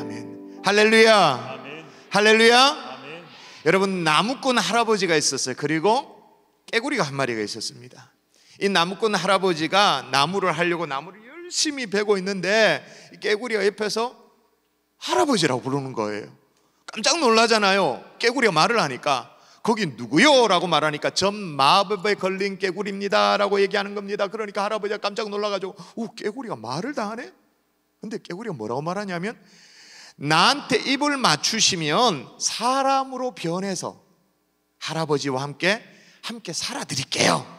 아멘. 할렐루야. 아멘. 할렐루야. 아멘. 여러분 나무꾼 할아버지가 있었어요. 그리고 깨구리가 한 마리가 있었습니다. 이 나무꾼 할아버지가 나무를 하려고 나무를 열심히 베고 있는데 깨구리가 옆에서 할아버지라고 부르는 거예요. 깜짝 놀라잖아요. 깨구리가 말을 하니까 거기 누구요? 라고 말하니까 전 마법에 걸린 깨구리입니다. 라고 얘기하는 겁니다. 그러니까 할아버지가 깜짝 놀라가지고, 우 깨구리가 말을 다 하네? 근데 깨구리가 뭐라고 말하냐면, 나한테 입을 맞추시면 사람으로 변해서 할아버지와 함께 함께 살아 드릴게요.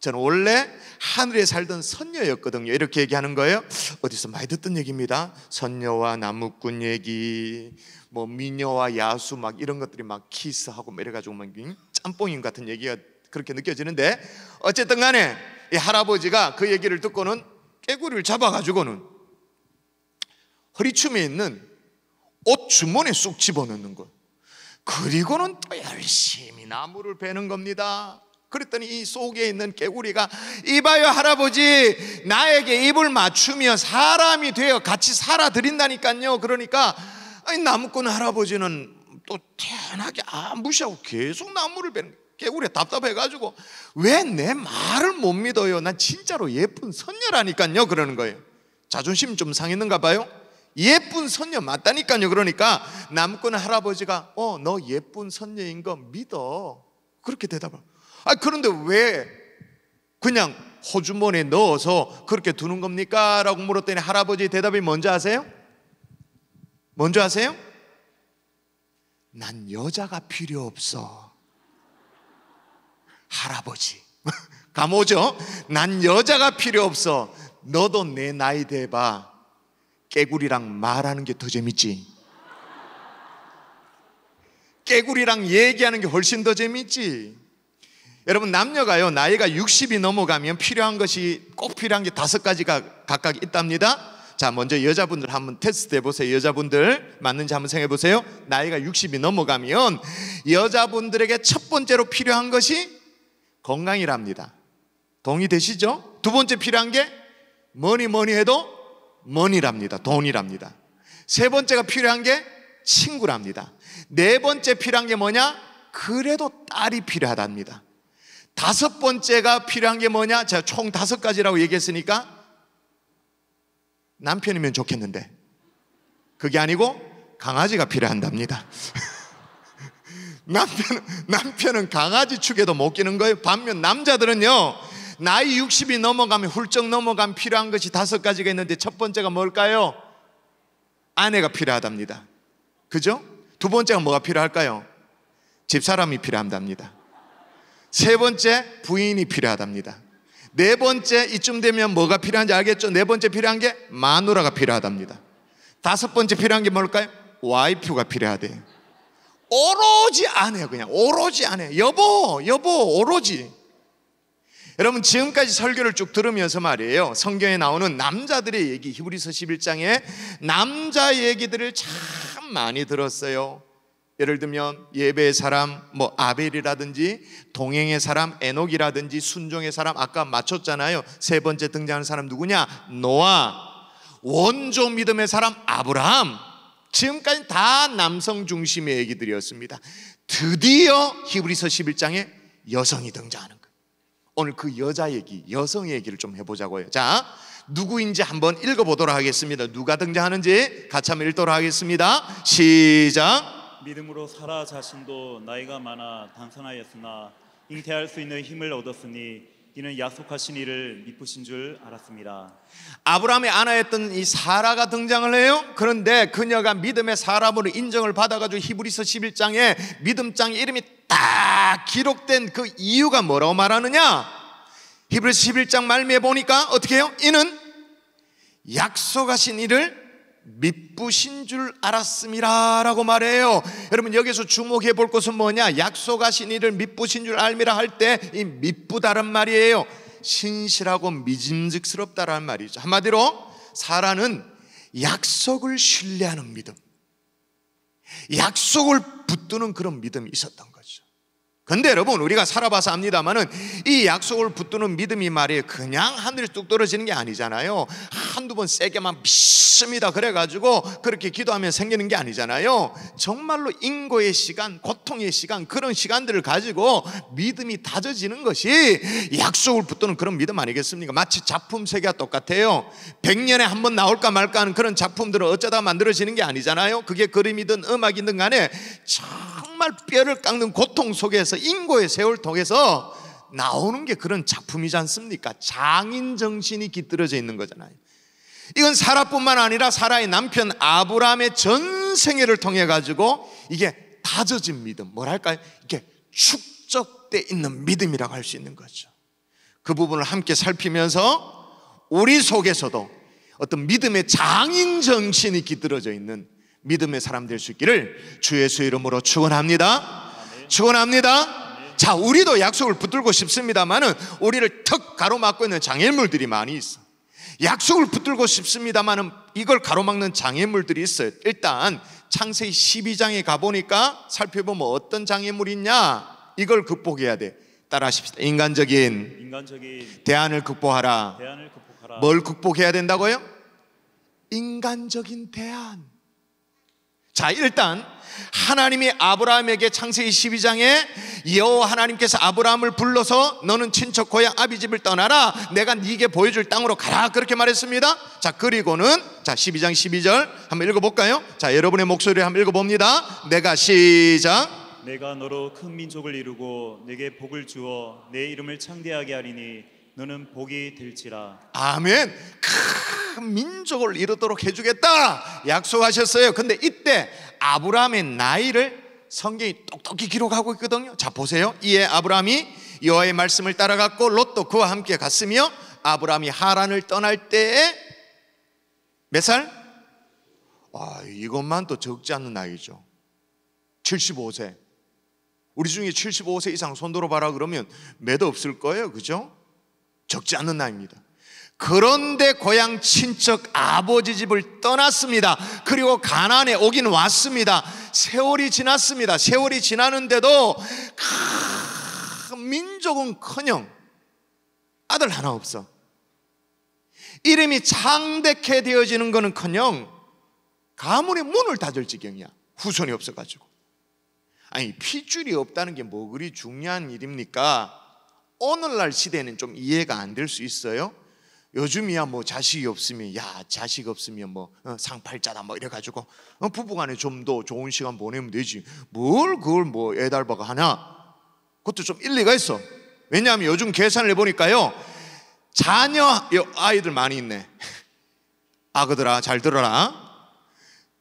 저는 원래 하늘에 살던 선녀였거든요. 이렇게 얘기하는 거예요. 어디서 많이 듣던 얘기입니다. 선녀와 나무꾼 얘기, 뭐 미녀와 야수 막 이런 것들이 막 키스하고 이래 가지고 막 짬뽕인 같은 얘기가 그렇게 느껴지는데 어쨌든 간에 이 할아버지가 그 얘기를 듣고는 깨구리를 잡아 가지고는 허리춤에 있는 옷 주머니에 쑥 집어넣는 거예 그리고는 또 열심히 나무를 베는 겁니다. 그랬더니 이 속에 있는 개구리가 이봐요 할아버지 나에게 입을 맞추며 사람이 되어 같이 살아드린다니까요. 그러니까 나무꾼 할아버지는 또 태연하게 아, 무시하고 계속 나무를 베는 개구리 답답해가지고 왜 내 말을 못 믿어요? 난 진짜로 예쁜 선녀라니까요. 그러는 거예요. 자존심 좀 상했는가 봐요. 예쁜 선녀 맞다니까요. 그러니까 남편 할아버지가 어, 너 예쁜 선녀인 거 믿어. 그렇게 대답을. 아, 그런데 왜 그냥 호주머니에 넣어서 그렇게 두는 겁니까? 라고 물었더니 할아버지 대답이 뭔지 아세요? 뭔지 아세요? 난 여자가 필요 없어. 할아버지. 감오죠? 난 여자가 필요 없어. 너도 내 나이 돼봐. 깨구리랑 말하는 게 더 재밌지. 깨구리랑 얘기하는 게 훨씬 더 재밌지. 여러분 남녀가요 나이가 60이 넘어가면 필요한 것이 꼭 필요한 게 다섯 가지가 각각 있답니다. 자 먼저 여자분들 한번 테스트 해보세요. 여자분들 맞는지 한번 생각해 보세요. 나이가 60이 넘어가면 여자분들에게 첫 번째로 필요한 것이 건강이랍니다. 동의되시죠? 두 번째 필요한 게 뭐니 뭐니 해도 머니랍니다 돈이랍니다. 세 번째가 필요한 게 친구랍니다. 네 번째 필요한 게 뭐냐? 그래도 딸이 필요하답니다. 다섯 번째가 필요한 게 뭐냐? 제가 총 다섯 가지라고 얘기했으니까 남편이면 좋겠는데 그게 아니고 강아지가 필요한답니다. 남편은, 남편은 강아지 축에도 못 끼는 거예요. 반면 남자들은요, 나이 60이 넘어가면 훌쩍 넘어가면 필요한 것이 다섯 가지가 있는데 첫 번째가 뭘까요? 아내가 필요하답니다. 그죠? 두 번째가 뭐가 필요할까요? 집사람이 필요한답니다. 세 번째 부인이 필요하답니다. 네 번째 이쯤 되면 뭐가 필요한지 알겠죠? 네 번째 필요한 게 마누라가 필요하답니다. 다섯 번째 필요한 게 뭘까요? 와이프가 필요하대요. 오로지 아내야 그냥 오로지 아내. 여보 여보 오로지 여러분 지금까지 설교를 쭉 들으면서 말이에요. 성경에 나오는 남자들의 얘기 히브리서 11장에 남자 얘기들을 참 많이 들었어요. 예를 들면 예배의 사람 뭐 아벨이라든지 동행의 사람 에녹이라든지 순종의 사람 아까 맞췄잖아요. 세 번째 등장하는 사람 누구냐? 노아. 원조 믿음의 사람 아브라함. 지금까지 다 남성 중심의 얘기들이었습니다. 드디어 히브리서 11장에 여성이 등장하는 오늘 그 여자 얘기, 여성 얘기를 좀 해보자고 요 자, 누구인지 한번 읽어보도록 하겠습니다. 누가 등장하는지 같이 한번 읽도록 하겠습니다. 시작. 믿음으로 사라 자신도 나이가 많아 단선하였으나 잉태할 수 있는 힘을 얻었으니 이는 약속하신 이를 믿으신 줄 알았습니다. 아브라함의 아내였던 이 사라가 등장을 해요. 그런데 그녀가 믿음의 사람으로 인정을 받아가지고 히브리서 11장에 믿음장 이름이 딱 기록된 그 이유가 뭐라고 말하느냐? 히브리서 11장 말미에 보니까 어떻게 해요? 이는 약속하신 이를 미쁘신 줄알았습니라 라고 말해요. 여러분, 여기서 주목해 볼 것은 뭐냐? 약속하신 일을 미쁘신 줄 알미라 할 때이 미쁘다란 말이에요. 신실하고 미짐직스럽다라 말이죠. 한마디로, 사라는 약속을 신뢰하는 믿음. 약속을 붙드는 그런 믿음이 있었던 근데 여러분 우리가 살아봐서 압니다만은 이 약속을 붙드는 믿음이 말이에요. 그냥 하늘이 뚝 떨어지는 게 아니잖아요. 한두 번 세게만 믿습니다. 그래가지고 그렇게 기도하면 생기는 게 아니잖아요. 정말로 인고의 시간, 고통의 시간 그런 시간들을 가지고 믿음이 다져지는 것이 약속을 붙드는 그런 믿음 아니겠습니까? 마치 작품 세계와 똑같아요. 100년에 한 번 나올까 말까 하는 그런 작품들은 어쩌다 만들어지는 게 아니잖아요. 그게 그림이든 음악이든 간에 정말 뼈를 깎는 고통 속에서 인고의 세월 통해서 나오는 게 그런 작품이지 않습니까? 장인 정신이 깃들어져 있는 거잖아요. 이건 사라뿐만 아니라 사라의 남편 아브라함의 전 생애를 통해 가지고 이게 다져진 믿음, 뭐랄까요? 이게 축적돼 있는 믿음이라고 할 수 있는 거죠. 그 부분을 함께 살피면서 우리 속에서도 어떤 믿음의 장인 정신이 깃들어져 있는 믿음의 사람 될 수 있기를 주 예수 이름으로 축원합니다. 축원합니다. 자, 우리도 약속을 붙들고 싶습니다만은 우리를 턱 가로막고 있는 장애물들이 많이 있어. 약속을 붙들고 싶습니다만은 이걸 가로막는 장애물들이 있어요. 일단 창세기 12장에 가보니까 살펴보면 어떤 장애물이 있냐? 이걸 극복해야 돼. 따라하십시다. 인간적인, 인간적인 대안을, 극복하라. 대안을 극복하라. 뭘 극복해야 된다고요? 인간적인 대안. 자, 일단 하나님이 아브라함에게 창세기 12장에 여호 하나님께서 아브라함을 불러서 너는 친척 고향 아비 집을 떠나라 내가 네게 보여줄 땅으로 가라 그렇게 말했습니다. 자 그리고는 자 12장 12절 한번 읽어볼까요? 자 여러분의 목소리 한번 읽어봅니다. 내가 시작. 내가 너로 큰 민족을 이루고 내게 복을 주어 내 이름을 창대하게 하리니 너는 복이 될지라. 아멘. 큰 민족을 이루도록 해주겠다 약속하셨어요. 근데 이때 아브라함의 나이를 성경이 똑똑히 기록하고 있거든요. 자, 보세요. 이에 아브라함이 여호와의 말씀을 따라갔고 롯도 그와 함께 갔으며 아브라함이 하란을 떠날 때에 몇 살? 아, 이것만 또 적지 않은 나이죠. 75세. 우리 중에 75세 이상 손들어 봐라 그러면 매도 없을 거예요. 그죠? 적지 않은 나이입니다. 그런데 고향 친척 아버지 집을 떠났습니다. 그리고 가난에 오긴 왔습니다. 세월이 지났습니다. 세월이 지나는데도 크... 민족은커녕 아들 하나 없어. 이름이 창대케 되어지는 거는커녕 가문의 문을 닫을 지경이야. 후손이 없어가지고. 아니 핏줄이 없다는 게 뭐 그리 중요한 일입니까? 오늘날 시대는 좀 이해가 안 될 수 있어요. 요즘이야 뭐 자식이 없으면 야 자식 없으면 뭐 어, 상팔자다 뭐 이래가지고 어, 부부간에 좀 더 좋은 시간 보내면 되지 뭘 그걸 뭐 애달바가 하냐 그것도 좀 일리가 있어 왜냐하면 요즘 계산을 해보니까요 자녀 아이들 많이 있네 아그들아 잘 들어라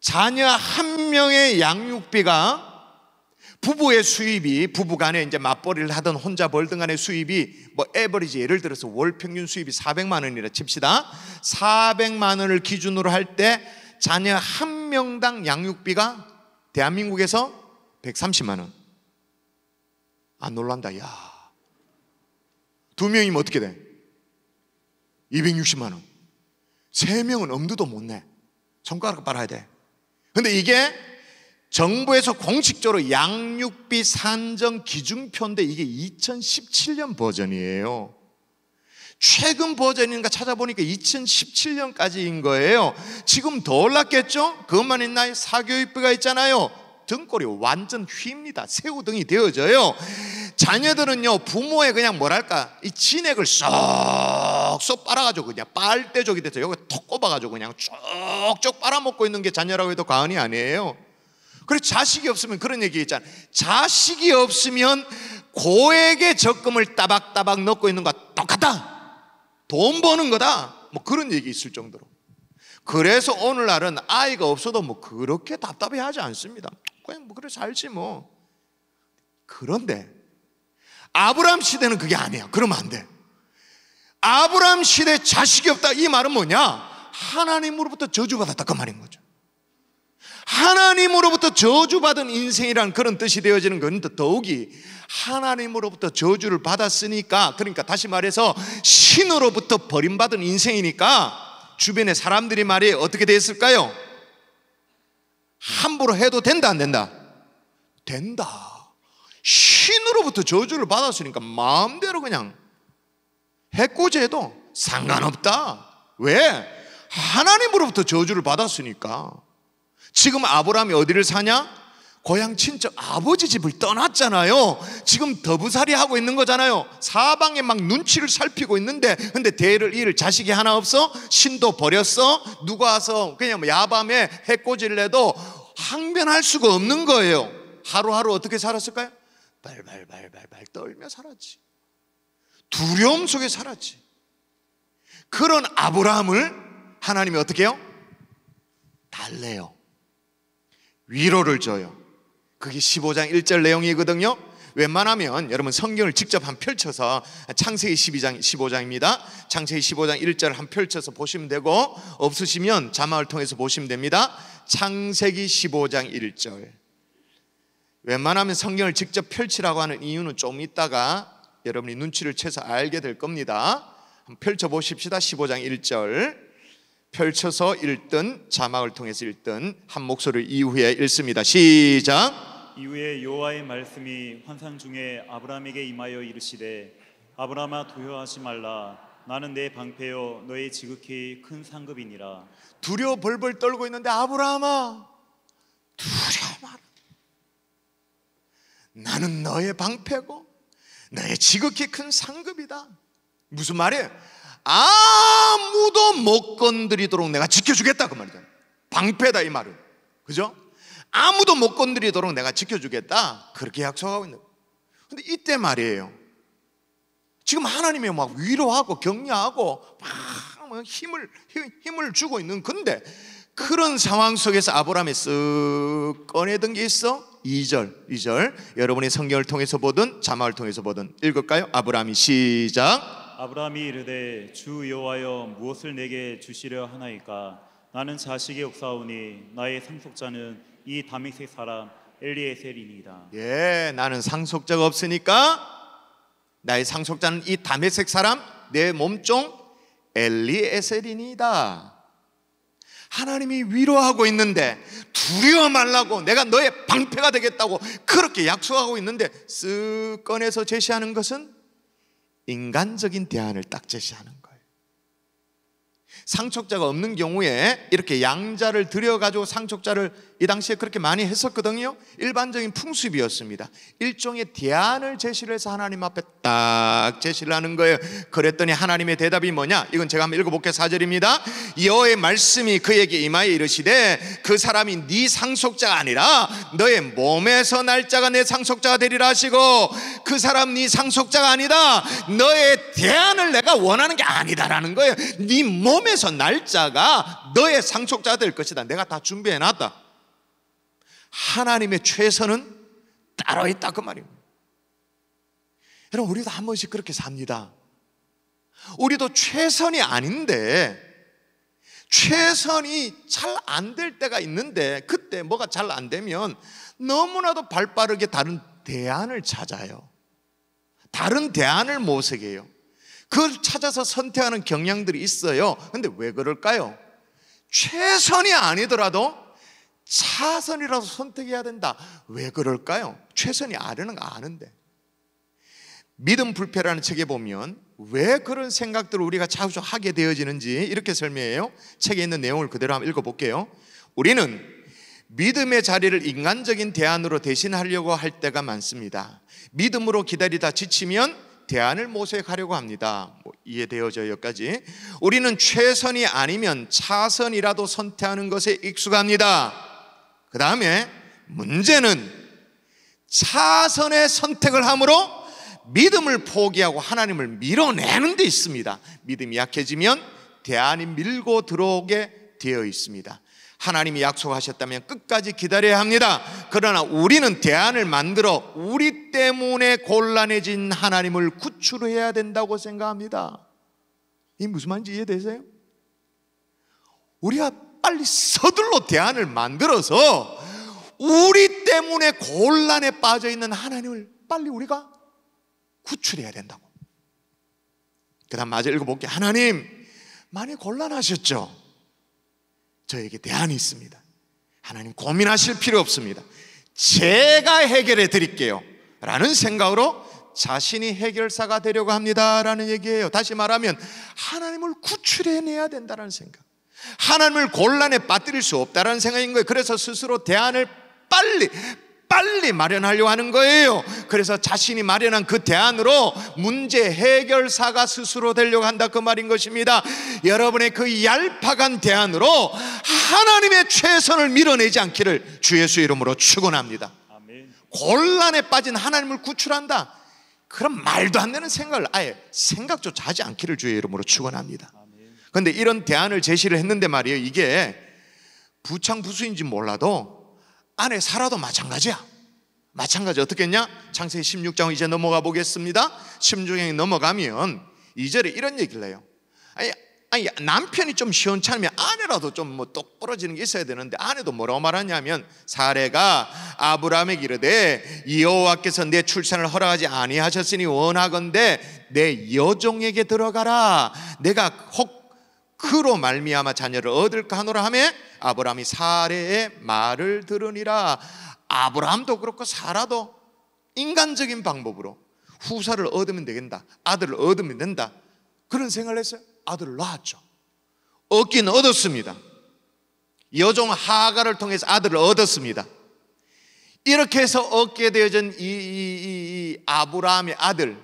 자녀 한 명의 양육비가 부부의 수입이 부부간에 이제 맞벌이를 하던 혼자 벌든 간의 수입이 뭐 에버리지 예를 들어서 월 평균 수입이 400만 원이라 칩시다. 400만 원을 기준으로 할 때 자녀 한 명당 양육비가 대한민국에서 130만 원. 안 놀란다. 야. 두 명이면 어떻게 돼? 260만 원. 세 명은 엄두도 못 내. 손가락 빨아야 돼. 근데 이게 정부에서 공식적으로 양육비 산정 기준표인데 이게 2017년 버전이에요. 최근 버전인가 찾아보니까 2017년까지인 거예요. 지금 더 올랐겠죠? 그것만 있나요? 사교육비가 있잖아요. 등골이 완전 휩니다. 새우등이 되어져요. 자녀들은요, 부모의 그냥 뭐랄까, 이 진액을 쏙 쏙 빨아가지고 그냥 빨대족이 돼서 여기 톡 꼽아가지고 그냥 쭉쭉 빨아먹고 있는 게 자녀라고 해도 과언이 아니에요. 그리고 자식이 없으면 그런 얘기 있잖아. 자식이 없으면 고액의 적금을 따박따박 넣고 있는 것과 똑같다. 돈 버는 거다. 뭐 그런 얘기 있을 정도로. 그래서 오늘날은 아이가 없어도 뭐 그렇게 답답해 하지 않습니다. 그냥 뭐 그래 살지 뭐. 그런데 아브람 시대는 그게 아니야. 그러면 안 돼. 아브람 시대 자식이 없다. 이 말은 뭐냐? 하나님으로부터 저주받았다. 그 말인 거죠. 하나님으로부터 저주받은 인생이란 그런 뜻이 되어지는 건 더욱이 하나님으로부터 저주를 받았으니까 그러니까 다시 말해서 신으로부터 버림받은 인생이니까 주변의 사람들이 말이 어떻게 됐을까요? 함부로 해도 된다 안 된다? 된다. 신으로부터 저주를 받았으니까 마음대로 그냥 해코지해도 상관없다. 왜? 하나님으로부터 저주를 받았으니까. 지금 아브라함이 어디를 사냐? 고향 친척 아버지 집을 떠났잖아요. 지금 더부살이 하고 있는 거잖아요. 사방에 막 눈치를 살피고 있는데, 근데 대를 이을 자식이 하나 없어? 신도 버렸어? 누가 와서 그냥 야밤에 해꼬지를 도 항변할 수가 없는 거예요. 하루하루 어떻게 살았을까요? 발발발발발 떨며 살았지. 두려움 속에 살았지. 그런 아브라함을 하나님이 어떻게 해요? 달래요. 위로를 줘요. 그게 15장 1절 내용이거든요. 웬만하면 여러분 성경을 직접 한 펼쳐서 창세기 12장 15장입니다. 창세기 15장 1절 한 펼쳐서 보시면 되고 없으시면 자막을 통해서 보시면 됩니다. 창세기 15장 1절. 웬만하면 성경을 직접 펼치라고 하는 이유는 좀 있다가 여러분이 눈치를 채서 알게 될 겁니다. 펼쳐 보십시다. 15장 1절. 펼쳐서 읽든 자막을 통해서 읽든한 목소리 이후에 읽습니다. 시작. 이후에 여호와의 말씀이 환상 중에 아브라함에게 임하여 이르시되 아브라함아 두려워하지 말라 나는 내 방패요 너의 지극히 큰 상급이니라. 두려 벌벌 떨고 있는데 아브라함아 두려워 마라. 나는 너의 방패고 너의 지극히 큰 상급이다. 무슨 말이에요? 아무도 못 건드리도록 내가 지켜주겠다 그 말이잖아. 방패다 이 말은. 그죠? 아무도 못 건드리도록 내가 지켜주겠다. 그렇게 약속하고 있는 거예요. 근데 이때 말이에요. 지금 하나님이 막 위로하고 격려하고 막 뭐 힘을 힘을 주고 있는 건데 그런 상황 속에서 아브라함이 쓱꺼내던게 있어. 2절, 2절. 여러분이 성경을 통해서 보든 자막을 통해서 보든 읽을까요? 아브라함이 시작. 아브라함이 이르되 주 여호와여 무엇을 내게 주시려 하나이까 나는 자식이 없사오니 나의 상속자는 이 다메섹 사람 엘리에셀이니이다. 예, 나는 상속자가 없으니까 나의 상속자는 이 다메섹 사람 내 몸종 엘리에셀이니이다. 하나님이 위로하고 있는데 두려워 말라고 내가 너의 방패가 되겠다고 그렇게 약속하고 있는데 쓱 꺼내서 제시하는 것은 인간적인 대안을 딱 제시하는 상속자가 없는 경우에 이렇게 양자를 들여가지고 상속자를 이 당시에 그렇게 많이 했었거든요. 일반적인 풍습이었습니다. 일종의 대안을 제시를 해서 하나님 앞에 딱 제시를 하는 거예요. 그랬더니 하나님의 대답이 뭐냐? 이건 제가 한번 읽어볼게요. 사절입니다. 여의 말씀이 그에게 임하여 이르시되 그 사람이 네 상속자가 아니라 너의 몸에서 날짜가 내 상속자가 되리라 하시고 그 사람 네 상속자가 아니다. 너의 대안을 내가 원하는 게 아니다라는 거예요. 네몸에 그래서 날짜가 너의 상속자 될 것이다. 내가 다 준비해 놨다. 하나님의 최선은 따로 있다 그 말입니다. 여러분 우리도 한 번씩 그렇게 삽니다. 우리도 최선이 아닌데 최선이 잘 안 될 때가 있는데 그때 뭐가 잘 안 되면 너무나도 발빠르게 다른 대안을 찾아요. 다른 대안을 모색해요. 그걸 찾아서 선택하는 경향들이 있어요. 근데 왜 그럴까요? 최선이 아니더라도 차선이라도 선택해야 된다. 왜 그럴까요? 최선이 아는 거 아는데. 믿음 불패라는 책에 보면 왜 그런 생각들을 우리가 자주 하게 되어지는지 이렇게 설명해요. 책에 있는 내용을 그대로 한번 읽어볼게요. 우리는 믿음의 자리를 인간적인 대안으로 대신하려고 할 때가 많습니다. 믿음으로 기다리다 지치면 대안을 모색하려고 합니다. 뭐 이해되어져 여기까지. 우리는 최선이 아니면 차선이라도 선택하는 것에 익숙합니다. 그 다음에 문제는 차선의 선택을 함으로 믿음을 포기하고 하나님을 밀어내는 데 있습니다. 믿음이 약해지면 대안이 밀고 들어오게 되어 있습니다. 하나님이 약속하셨다면 끝까지 기다려야 합니다. 그러나 우리는 대안을 만들어 우리 때문에 곤란해진 하나님을 구출해야 된다고 생각합니다. 이 무슨 말인지 이해되세요? 우리가 빨리 서둘러 대안을 만들어서 우리 때문에 곤란에 빠져 있는 하나님을 빨리 우리가 구출해야 된다고. 그 다음 마저 읽어볼게 하나님, 많이 곤란하셨죠? 저에게 대안이 있습니다. 하나님 고민하실 필요 없습니다. 제가 해결해 드릴게요. 라는 생각으로 자신이 해결사가 되려고 합니다. 라는 얘기예요. 다시 말하면 하나님을 구출해내야 된다는 생각. 하나님을 곤란에 빠뜨릴 수 없다는 생각인 거예요. 그래서 스스로 대안을 빨리, 빨리 마련하려고 하는 거예요. 그래서 자신이 마련한 그 대안으로 문제 해결사가 스스로 되려고 한다 그 말인 것입니다. 여러분의 그 얄팍한 대안으로 하나님의 최선을 밀어내지 않기를 주 예수 이름으로 축원합니다. 곤란에 빠진 하나님을 구출한다. 그런 말도 안 되는 생각을 아예 생각조차 하지 않기를 주의 이름으로 축원합니다. 그런데 이런 대안을 제시를 했는데 말이에요. 이게 부창부수인지 몰라도 안에 살아도 마찬가지야. 마찬가지 어떻게 했냐? 창세기 16장 이제 넘어가 보겠습니다. 1 6에 넘어가면 2절에 이런 얘기를 해요. 아니, 아니 남편이 좀 시원찮으면 아내라도 좀뭐똑 부러지는 게 있어야 되는데 아내도 뭐라고 말하냐면 사례가 아브라함에게 이르되 여호와께서 내 출산을 허락하지 아니하셨으니 원하건대 내 여종에게 들어가라 내가 혹 그로 말미암아 자녀를 얻을까 하노라 하매 아브라함이 사례의 말을 들으니라 아브라함도 그렇고 사라도 인간적인 방법으로 후사를 얻으면 되겠다 아들을 얻으면 된다 그런 생각을 했어요 아들을 낳았죠 얻긴 얻었습니다 여종 하가를 통해서 아들을 얻었습니다 이렇게 해서 얻게 되어진 이, 이, 이, 이 아브라함의 아들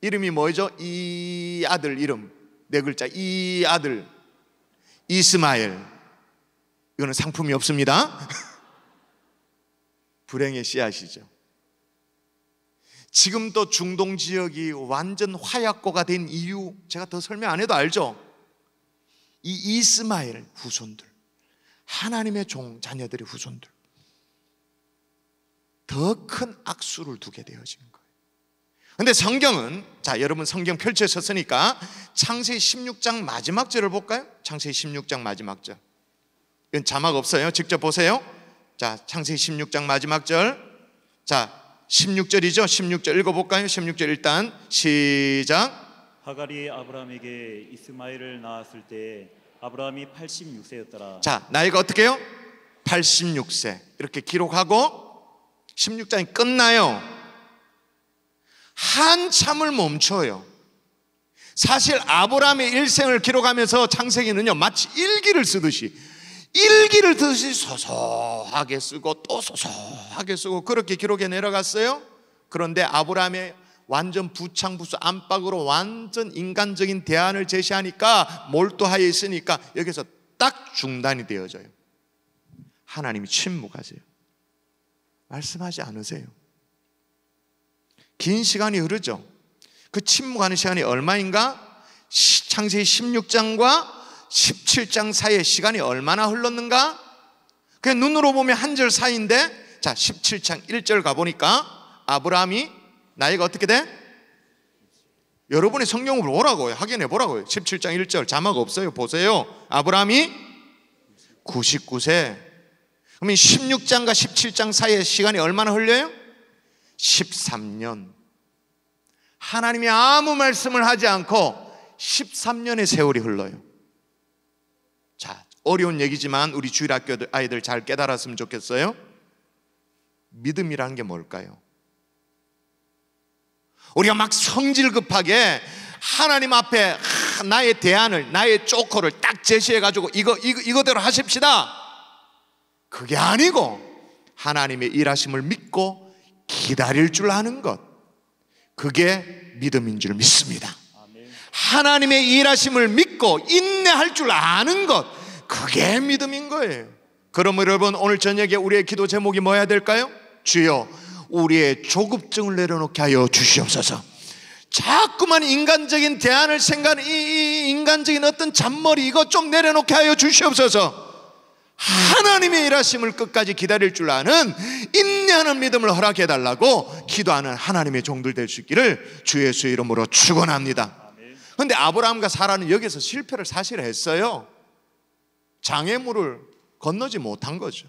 이름이 뭐죠? 이 아들 이름 네 글자 이 아들 이스마엘 이거는 상품이 없습니다. 불행의 씨앗이죠. 지금도 중동 지역이 완전 화약고가 된 이유 제가 더 설명 안 해도 알죠. 이 이스마엘 후손들 하나님의 종 자녀들의 후손들 더 큰 악수를 두게 되어진 거예요. 근데 성경은 자 여러분 성경 펼쳐졌으니까 창세 16장 마지막 절을 볼까요? 창세 16장 마지막 절. 이건 자막 없어요. 직접 보세요. 자창세 16장 마지막 절. 자 16절이죠. 16절 읽어볼까요? 16절 일단 시작. 하갈이 아브라함에게 이스마엘을 낳았을 때 아브라함이 86세였더라. 자 나이가 어떻게요? 86세 이렇게 기록하고 16장이 끝나요. 한참을 멈춰요. 사실 아브라함의 일생을 기록하면서 창세기는요, 마치 일기를 쓰듯이 일기를 쓰듯이 소소하게 쓰고 또 소소하게 쓰고 그렇게 기록에 내려갔어요. 그런데 아브라함의 완전 부창부수 안팎으로 완전 인간적인 대안을 제시하니까 몰두하여 있으니까 여기서 딱 중단이 되어져요. 하나님이 침묵하세요. 말씀하지 않으세요. 긴 시간이 흐르죠. 그 침묵하는 시간이 얼마인가? 창세기 16장과 17장 사이의 시간이 얼마나 흘렀는가? 그 눈으로 보면 한 절 사이인데 자 17장 1절 가보니까 아브라함이 나이가 어떻게 돼? 여러분이 성경을 오라고 확인해 보라고요 17장 1절 자막 없어요 보세요 아브라함이 99세 그러면 16장과 17장 사이의 시간이 얼마나 흘려요? 13년. 하나님이 아무 말씀을 하지 않고 13년의 세월이 흘러요. 자, 어려운 얘기지만 우리 주일 학교 아이들 잘 깨달았으면 좋겠어요. 믿음이라는 게 뭘까요? 우리가 막 성질 급하게 하나님 앞에 나의 대안을 나의 조커를딱 제시해 가지고 이거 이거 이거대로 하십시다. 그게 아니고 하나님의 일하심을 믿고 기다릴 줄 아는 것. 그게 믿음인 줄 믿습니다. 하나님의 일하심을 믿고 인내할 줄 아는 것. 그게 믿음인 거예요. 그럼 여러분, 오늘 저녁에 우리의 기도 제목이 뭐야 될까요? 주여, 우리의 조급증을 내려놓게 하여 주시옵소서. 자꾸만 인간적인 대안을 생각, 이, 인간적인 어떤 잔머리 이거 좀 내려놓게 하여 주시옵소서. 하나님의 일하심을 끝까지 기다릴 줄 아는 인내하는 믿음을 허락해 달라고 기도하는 하나님의 종들 될 수 있기를 주 예수의 이름으로 축원합니다. 근데 아브라함과 사라는 여기서 실패를 사실 했어요. 장애물을 건너지 못한 거죠.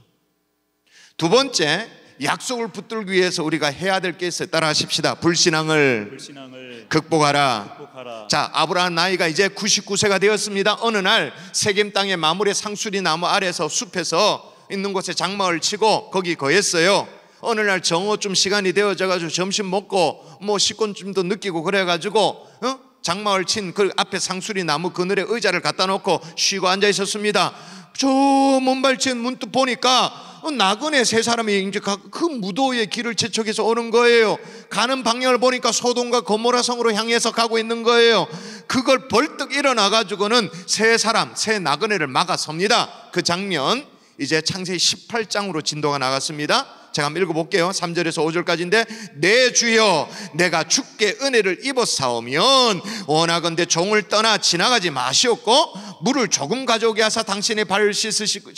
두 번째, 약속을 붙들기 위해서 우리가 해야 될 게 있어 따라 하십시다. 불신앙을, 불신앙을 극복하라. 극복하라. 자, 아브라함 나이가 이제 99세가 되었습니다. 어느 날 세겜 땅의 마물의 상수리 나무 아래서 숲에서 있는 곳에 장마을 치고 거기 거했어요. 어느 날 정오쯤 시간이 되어져가지고 점심 먹고 뭐 식곤쯤도 느끼고 그래가지고 어? 장마을친 그 앞에 상수리 나무 그늘에 의자를 갖다 놓고 쉬고 앉아 있었습니다. 저 문발친 문득 보니까 나그네 세 사람이 이제 그 무도의 길을 재촉해서 오는 거예요. 가는 방향을 보니까 소동과거모라 성으로 향해서 가고 있는 거예요. 그걸 벌떡 일어나 가지고는 세 사람, 세 나그네를 막아섭니다. 그 장면 이제 창세 18장으로 진도가 나갔습니다. 제가 한번 읽어볼게요. 3절에서 5절까지인데 내 주여 내가 주께 은혜를 입었사오면 원하건대 종을 떠나 지나가지 마시옵고 물을 조금 가져오게 하사 당신의 발을 씻으시고,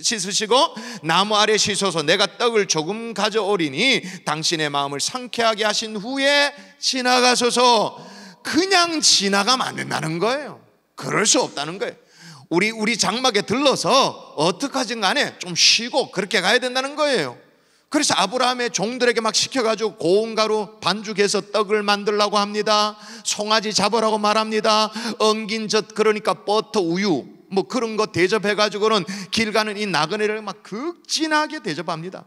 씻으시고 나무 아래 씻어서 내가 떡을 조금 가져오리니 당신의 마음을 상쾌하게 하신 후에 지나가소서 그냥 지나가면 안 된다는 거예요. 그럴 수 없다는 거예요. 우리 우리 장막에 들러서 어떡하든 간에 좀 쉬고 그렇게 가야 된다는 거예요. 그래서 아브라함의 종들에게 막 시켜가지고 고운 가루 반죽해서 떡을 만들라고 합니다. 송아지 잡으라고 말합니다. 엉긴 젖 그러니까 버터 우유 뭐 그런 거 대접해가지고는 길 가는 이 나그네를 막 극진하게 대접합니다.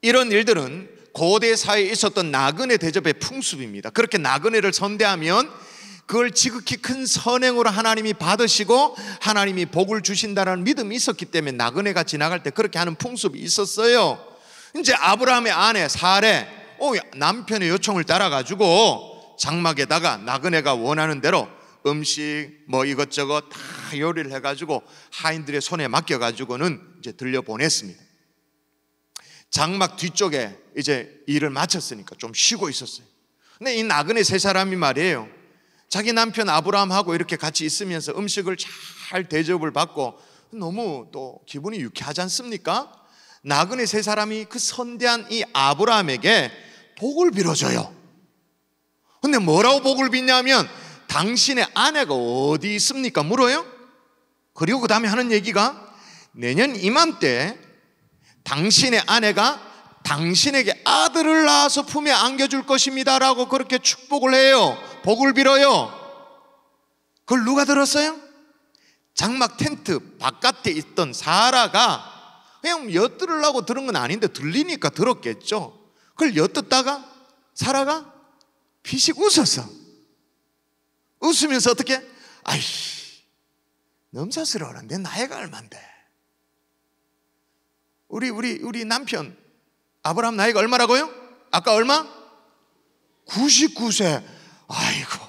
이런 일들은 고대 사회에 있었던 나그네 대접의 풍습입니다. 그렇게 나그네를 선대하면 그걸 지극히 큰 선행으로 하나님이 받으시고 하나님이 복을 주신다는 믿음이 있었기 때문에 나그네가 지나갈 때 그렇게 하는 풍습이 있었어요. 이제 아브라함의 아내 사례, 어, 남편의 요청을 따라가지고 장막에다가 나그네가 원하는 대로 음식 뭐 이것저것 다 요리를 해가지고 하인들의 손에 맡겨가지고는 이제 들려보냈습니다. 장막 뒤쪽에 이제 일을 마쳤으니까 좀 쉬고 있었어요. 근데 이 나그네 세 사람이 말이에요. 자기 남편 아브라함하고 이렇게 같이 있으면서 음식을 잘 대접을 받고 너무 또 기분이 유쾌하지 않습니까? 나그네 세 사람이 그 선대한 이 아브라함에게 복을 빌어줘요. 근데 뭐라고 복을 빚냐면 당신의 아내가 어디 있습니까? 물어요. 그리고 그 다음에 하는 얘기가 내년 이맘때 당신의 아내가 당신에게 아들을 낳아서 품에 안겨줄 것입니다. 라고 그렇게 축복을 해요. 복을 빌어요. 그걸 누가 들었어요? 장막 텐트 바깥에 있던 사라가 그냥 엿들으려고 들은 건 아닌데 들리니까 들었겠죠. 그걸 엿듣다가 사라가 피식 웃었어. 웃으면서 어떻게? 아이, 넘사스러워라. 내 나이가 얼만데. 우리, 우리, 우리 남편, 아브라함 나이가 얼마라고요? 아까 얼마? 99세. 아이고.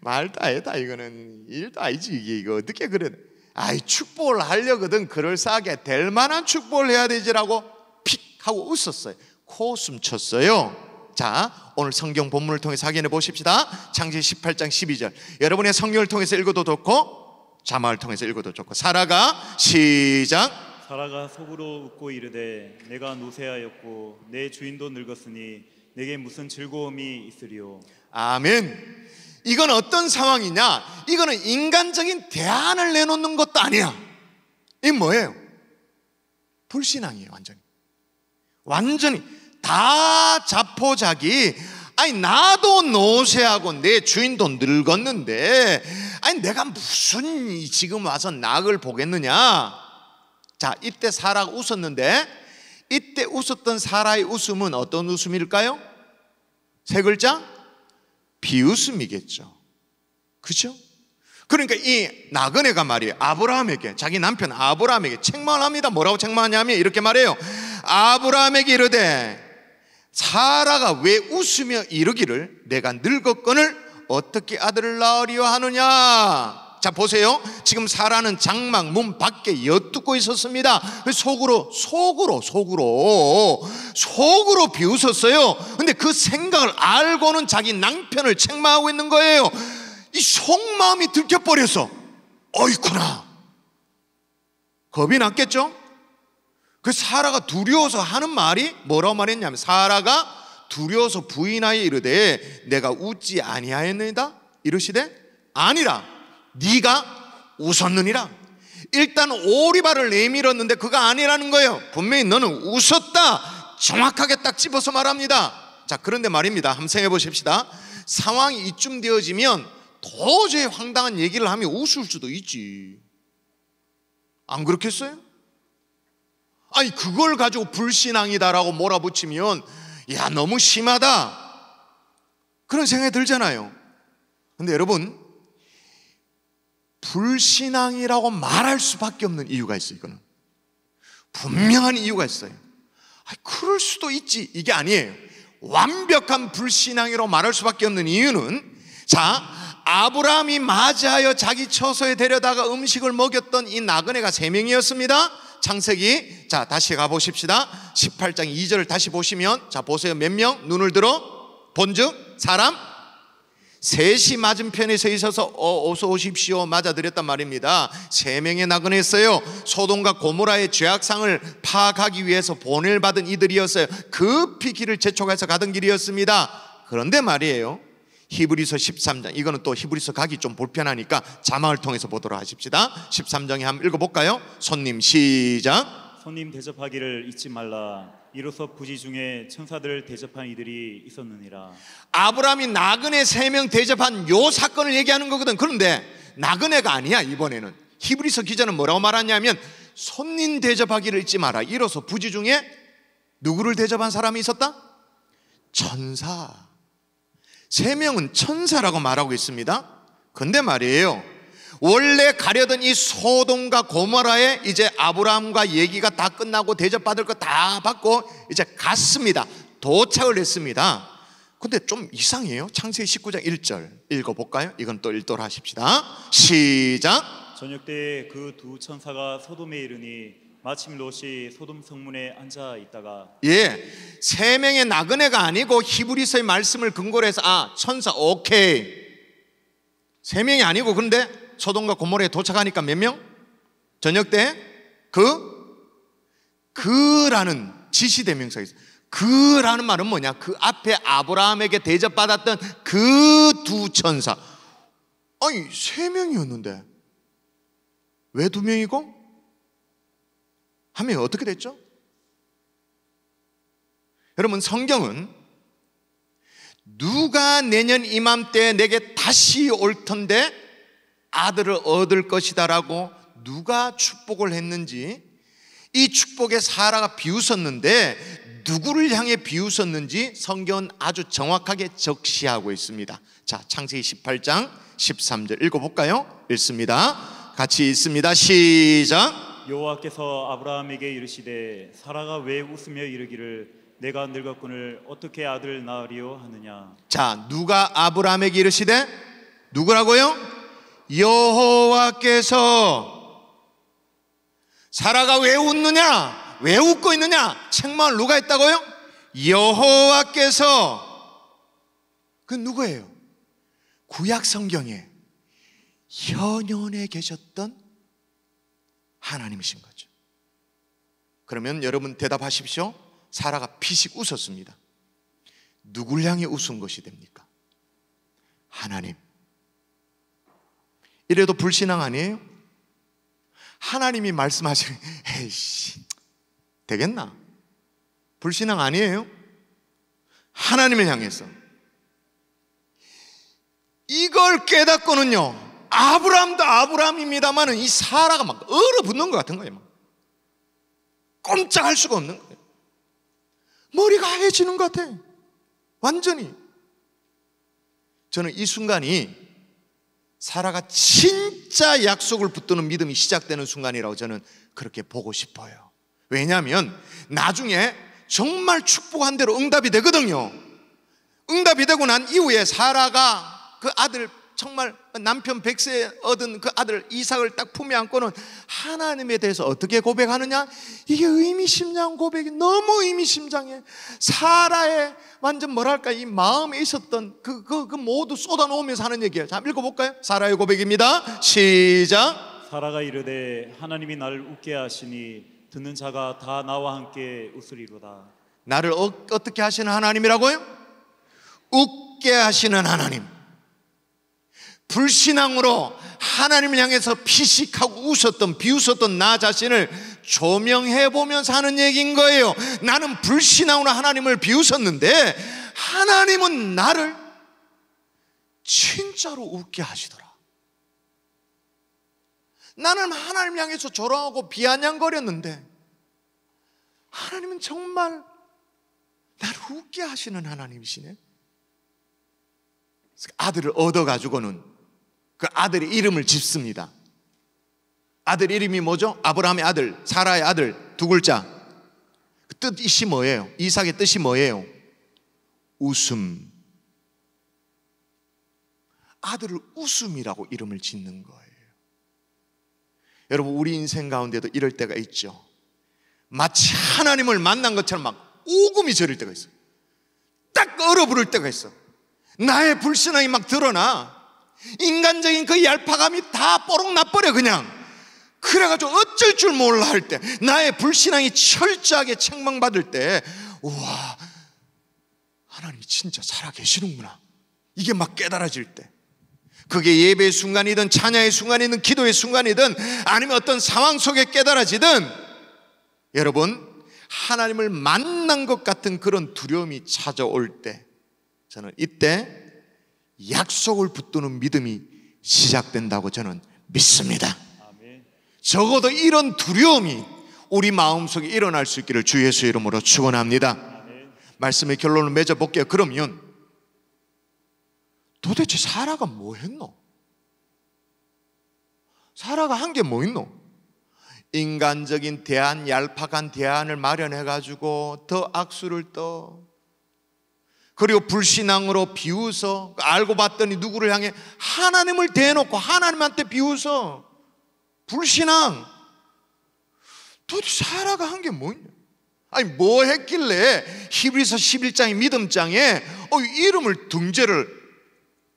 말도 아니다 이거는 일도 아니지 이게 이거 어떻게 그래 아이 축복을 하려거든 그럴싸하게 될 만한 축복을 해야 되지라고 픽 하고 웃었어요 코웃음 쳤어요 자 오늘 성경 본문을 통해서 확인해 보십시다 창세 18장 12절 여러분의 성경을 통해서 읽어도 좋고 자막을 통해서 읽어도 좋고 사라가 시작 사라가 속으로 웃고 이르되 내가 노쇠하였고 내 주인도 늙었으니 내게 무슨 즐거움이 있으리요. 아멘. 이건 어떤 상황이냐? 이거는 인간적인 대안을 내놓는 것도 아니야. 이 뭐예요? 불신앙이에요, 완전히. 완전히 다 자포자기. 아니 나도 노쇠하고 내 주인도 늙었는데 아니 내가 무슨 지금 와서 낙을 보겠느냐? 자, 이때 사라가 웃었는데 이때 웃었던 사라의 웃음은 어떤 웃음일까요? 세 글자? 비웃음이겠죠. 그죠? 그러니까 이 나그네가 말이에요. 아브라함에게 자기 남편 아브라함에게 책망합니다. 뭐라고 책망하냐면 이렇게 말해요. 아브라함에게 이르되 사라가 왜 웃으며 이르기를 내가 늙었건을 어떻게 아들을 낳으려 하느냐 자, 보세요. 지금 사라는 장막 문 밖에 엿듣고 있었습니다. 속으로, 속으로, 속으로, 속으로 비웃었어요. 근데 그 생각을 알고는 자기 남편을 책망하고 있는 거예요. 이 속마음이 들켜버려서, 어이쿠나 겁이 났겠죠? 그 사라가 두려워서 하는 말이 뭐라고 말했냐면 사라가 두려워서 부인하여 이르되 내가 웃지 아니하였느니다 이르시되 아니라 네가 웃었느니라. 일단 오리발을 내밀었는데 그가 아니라는 거예요. 분명히 너는 웃었다. 정확하게 딱 집어서 말합니다. 자, 그런데 말입니다. 함성해 보십시다. 상황이 이쯤 되어지면 도저히 황당한 얘기를 하면 웃을 수도 있지. 안 그렇겠어요? 아니, 그걸 가지고 불신앙이다라고 몰아붙이면, 야, 너무 심하다. 그런 생각이 들잖아요. 근데 여러분, 불신앙이라고 말할 수밖에 없는 이유가 있어요, 이거는. 분명한 이유가 있어요. 아, 그럴 수도 있지. 이게 아니에요. 완벽한 불신앙이라고 말할 수밖에 없는 이유는 자, 아브라함이 맞이하여 자기 처소에 데려다가 음식을 먹였던 이 나그네가 세 명이었습니다. 창세기 자, 다시 가 보십시다. 18장 2절을 다시 보시면 자, 보세요. 몇 명? 눈을 들어 본즉 사람 셋이 맞은편에 서 있어서 어, 어서 오십시오 맞아들였단 말입니다. 세 명의 나그네였어요. 소동과 고모라의 죄악상을 파악하기 위해서 본을 받은 이들이었어요. 급히 길을 재촉해서 가던 길이었습니다. 그런데 말이에요. 히브리서 13장 이거는 또 히브리서 가기 좀 불편하니까 자막을 통해서 보도록 하십시다. 13장에 한번 읽어볼까요? 손님 시작. 손님 대접하기를 잊지 말라 이로써 부지 중에 천사들을 대접한 이들이 있었느니라 아브라함이 나그네 세 명 대접한 요 사건을 얘기하는 거거든 그런데 나그네가 아니야 이번에는 히브리서 기자는 뭐라고 말하냐면 손님 대접하기를 잊지 마라 이로써 부지 중에 누구를 대접한 사람이 있었다? 천사 세 명은 천사라고 말하고 있습니다 근데 말이에요 원래 가려던 이 소돔과 고모라에 이제 아브라함과 얘기가 다 끝나고 대접받을 거 다 받고 이제 갔습니다. 도착을 했습니다. 근데 좀 이상해요. 창세기 19장 1절 읽어볼까요? 이건 또 읽도록 하십시다. 시작. 저녁 때 그 두 천사가 소돔에 이르니 마침 롯이 소돔 성문에 앉아 있다가 예, 세 명의 나그네가 아니고 히브리서의 말씀을 근거로 해서 아 천사 오케이 세 명이 아니고 근데 소동과고모래에 도착하니까 몇 명? 저녁 때그 그라는 지시대명사가 있어요. 그라는 말은 뭐냐? 그 앞에 아브라함에게 대접받았던 그 두 천사. 아니, 세 명이었는데. 왜 두 명이고? 한 명이 어떻게 됐죠? 여러분, 성경은 누가 내년 이맘때 내게 다시 올 텐데 아들을 얻을 것이다라고 누가 축복을 했는지 이 축복에 사라가 비웃었는데 누구를 향해 비웃었는지 성경은 아주 정확하게 적시하고 있습니다. 자, 창세기 18장 13절 읽어 볼까요? 읽습니다. 같이 읽습니다. 시작. 여호와께서 아브라함에게 이르시되 사라가 왜 웃으며 이르기를 내가 늙었군을 어떻게 아들 낳으리요 하느냐. 자, 누가 아브라함에게 이르시되 누구라고요? 여호와께서 사라가 왜 웃느냐? 왜 웃고 있느냐? 책만 누가 했다고요? 여호와께서 그 누구예요? 구약 성경에 현현에 계셨던 하나님이신 거죠. 그러면 여러분 대답하십시오. 사라가 피식 웃었습니다. 누굴 향해 웃은 것이 됩니까? 하나님. 이래도 불신앙 아니에요? 하나님이 말씀하시는 에이씨 되겠나? 불신앙 아니에요? 하나님을 향해서 이걸 깨닫고는요 아브람도 아브람입니다만은 이 사라가 막 얼어붙는 것 같은 거예요 막. 꼼짝할 수가 없는 거예요 머리가 하얘지는 것 같아 완전히 저는 이 순간이 사라가 진짜 약속을 붙드는 믿음이 시작되는 순간이라고 저는 그렇게 보고 싶어요. 왜냐하면 나중에 정말 축복한 대로 응답이 되거든요. 응답이 되고 난 이후에 사라가 그 아들 정말 남편 백세 얻은 그 아들 이삭을 딱 품에 안고는 하나님에 대해서 어떻게 고백하느냐? 이게 의미심장 고백이 너무 의미심장해. 사라의 완전 뭐랄까 이 마음에 있었던 그, 그, 그 모두 쏟아놓으면서 하는 얘기예요. 자, 읽어볼까요? 사라의 고백입니다. 시작. 사라가 이르되 하나님이 나 웃게 하시니 듣는 자가 다 나와 함께 웃으리로다. 나를 어, 어떻게 하시는 하나님이라고요? 웃게 하시는 하나님. 불신앙으로 하나님을 향해서 피식하고 웃었던 비웃었던 나 자신을 조명해 보면서 하는 얘기인 거예요. 나는 불신앙으로 하나님을 비웃었는데 하나님은 나를 진짜로 웃게 하시더라. 나는 하나님 향해서 조롱하고 비아냥거렸는데 하나님은 정말 나를 웃게 하시는 하나님이시네. 아들을 얻어가지고는 그 아들의 이름을 짓습니다. 아들 이름이 뭐죠? 아브라함의 아들, 사라의 아들 두 글자. 그 뜻이 뭐예요? 이삭의 뜻이 뭐예요? 웃음. 아들을 웃음이라고 이름을 짓는 거예요. 여러분 우리 인생 가운데도 이럴 때가 있죠. 마치 하나님을 만난 것처럼 막 오금이 저릴 때가 있어. 딱 얼어부를 때가 있어. 나의 불신앙이 막 드러나. 인간적인 그 얄팍함이 다 뽀록 나버려 그냥 그래가지고 어쩔 줄 몰라 할 때 나의 불신앙이 철저하게 책망받을 때 우와 하나님이 진짜 살아계시는구나 이게 막 깨달아질 때 그게 예배의 순간이든 찬양의 순간이든 기도의 순간이든 아니면 어떤 상황 속에 깨달아지든 여러분 하나님을 만난 것 같은 그런 두려움이 찾아올 때 저는 이때 약속을 붙드는 믿음이 시작된다고 저는 믿습니다. 적어도 이런 두려움이 우리 마음속에 일어날 수 있기를 주 예수 이름으로 축원합니다. 말씀의 결론을 맺어 볼게요. 그러면 도대체 사라가 뭐 했노? 사라가 한 게 뭐 있노? 인간적인 대안, 얄팍한 대안을 마련해 가지고 더 악수를 떠 그리고 불신앙으로 비웃어 알고 봤더니 누구를 향해 하나님을 대놓고 하나님한테 비웃어 불신앙 도대체 사라가 한 게 뭐냐 아니 뭐 했길래 히브리서 11장의 믿음장에 어, 이름을 등재를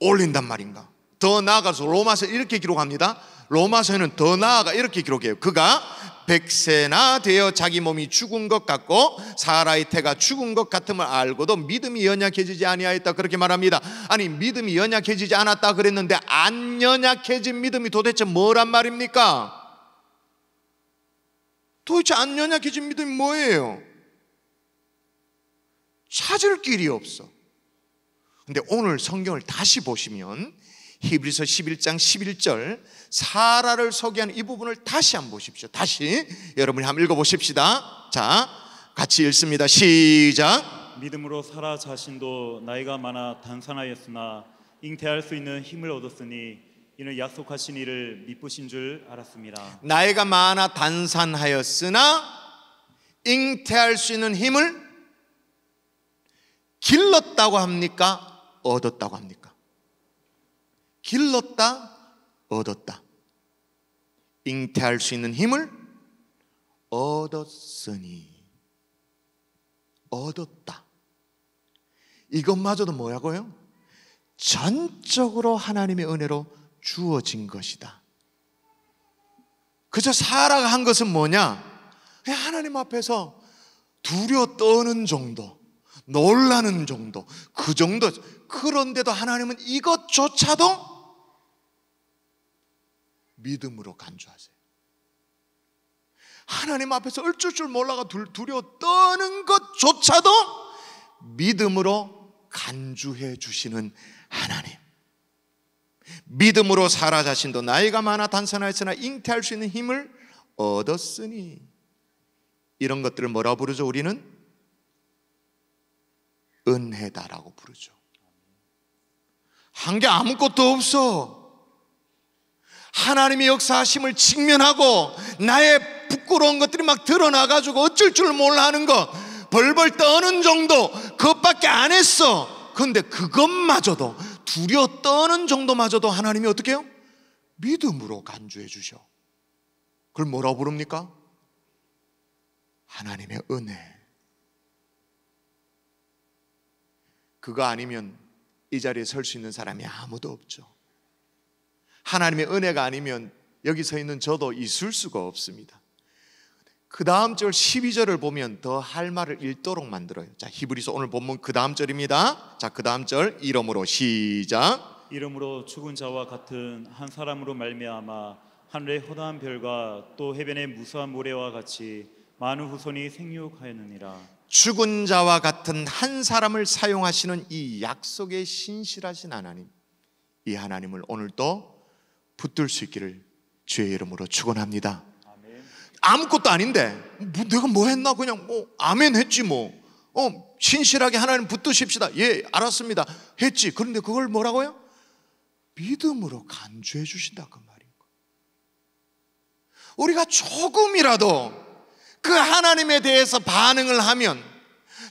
올린단 말인가 더 나아가서 로마서 이렇게 기록합니다 로마서에는 더 나아가 이렇게 기록해요 그가 백세나 되어 자기 몸이 죽은 것 같고 사라의 태가 죽은 것 같음을 알고도 믿음이 연약해지지 아니하였다 그렇게 말합니다. 아니 믿음이 연약해지지 않았다 그랬는데 안 연약해진 믿음이 도대체 뭐란 말입니까? 도대체 안 연약해진 믿음이 뭐예요? 찾을 길이 없어. 근데 오늘 성경을 다시 보시면 히브리서 11장 11절 사라를 소개한이 부분을 다시 한번 보십시오. 다시 여러분이 한번 읽어보십시다. 자, 같이 읽습니다. 시작. 믿음으로 사라 자신도 나이가 많아 단상하였으나 잉태할 수 있는 힘을 얻었으니 이는 약속하신 이를 믿으신 줄 알았습니다. 나이가 많아 단산하였으나 잉태할 수 있는 힘을 길렀다고 합니까? 얻었다고 합니까? 길렀다, 얻었다. 잉태할 수 있는 힘을 얻었으니 얻었다. 이것마저도 뭐라고요? 전적으로 하나님의 은혜로 주어진 것이다. 그저 사라가 한 것은 뭐냐? 하나님 앞에서 두려 떠는 정도, 놀라는 정도, 그 정도. 그런데도 하나님은 이것조차도 믿음으로 간주하세요. 하나님 앞에서 얼줄 줄 몰라가 두려워 떠는 것조차도 믿음으로 간주해 주시는 하나님. 믿음으로 살아 자신도 나이가 많아 단선하였으나 잉태할 수 있는 힘을 얻었으니 이런 것들을 뭐라 부르죠? 우리는 은혜다라고 부르죠. 한 게 아무것도 없어. 하나님의 역사하심을 직면하고 나의 부끄러운 것들이 막 드러나가지고 어쩔 줄 몰라 하는 거 벌벌 떠는 정도 그것밖에 안 했어 근데 그것마저도 두려 떠는 정도마저도 하나님이 어떻게 해요? 믿음으로 간주해 주셔 그걸 뭐라고 부릅니까? 하나님의 은혜 그거 아니면 이 자리에 설 수 있는 사람이 아무도 없죠 하나님의 은혜가 아니면 여기 서 있는 저도 있을 수가 없습니다. 그 다음 절 12절을 보면 더 할 말을 읽도록 만들어요. 자, 히브리서 오늘 본문 그 다음 절입니다. 자, 그 다음 절 이름으로 시작. 이름으로 죽은 자와 같은 한 사람으로 말미암아 하늘의 허다한 별과 또 해변의 무수한 모래와 같이 많은 후손이 생육하였느니라. 죽은 자와 같은 한 사람을 사용하시는 이 약속에 신실하신 하나님. 이 하나님을 오늘도 붙들 수 있기를 주의 이름으로 축원합니다. 아무것도 아닌데 뭐, 내가 뭐 했나 그냥 뭐 아멘 했지 뭐. 어, 신실하게 하나님 붙드십시다. 예, 알았습니다. 했지. 그런데 그걸 뭐라고요? 믿음으로 간주해 주신다 그 말인 거. 우리가 조금이라도 그 하나님에 대해서 반응을 하면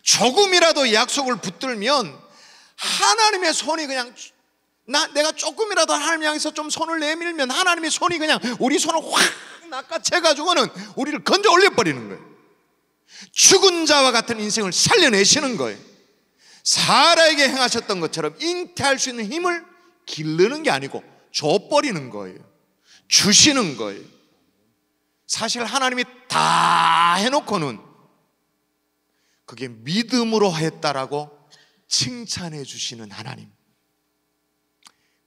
조금이라도 약속을 붙들면 하나님의 손이 그냥 나 내가 조금이라도 하나님 향해서 좀 손을 내밀면 하나님의 손이 그냥 우리 손을 확 낚아채 가지고는 우리를 건져 올려 버리는 거예요. 죽은 자와 같은 인생을 살려내시는 거예요. 사라에게 행하셨던 것처럼 잉태할 수 있는 힘을 기르는 게 아니고 줘버리는 거예요. 주시는 거예요. 사실 하나님이 다 해놓고는 그게 믿음으로 했다라고 칭찬해 주시는 하나님.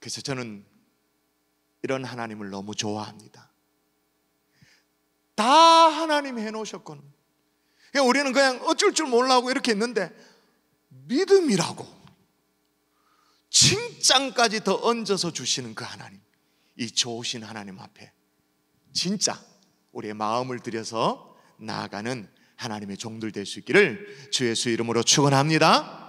그래서 저는 이런 하나님을 너무 좋아합니다. 다 하나님 해놓으셨건. 그냥 우리는 그냥 어쩔 줄 몰라고 이렇게 있는데 믿음이라고 칭찬까지 더 얹어서 주시는 그 하나님. 이 좋으신 하나님 앞에 진짜 우리의 마음을 들여서 나아가는 하나님의 종들 될 수 있기를 주 예수 이름으로 축원합니다.